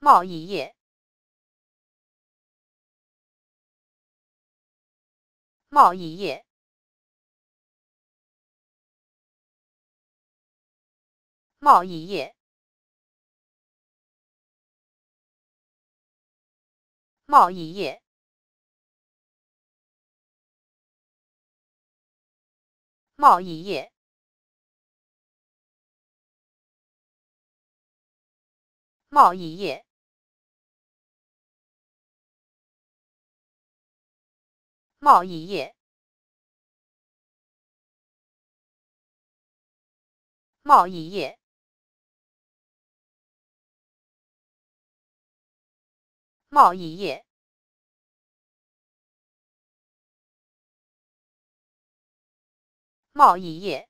贸易业，贸易业，贸易业，贸易业，贸易业，贸易业。贸易业，贸易业，贸易业，贸易业。